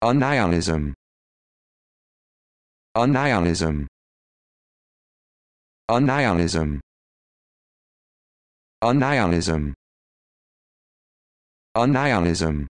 Anionism. Anionism. Anionism. Anionism. Anionism.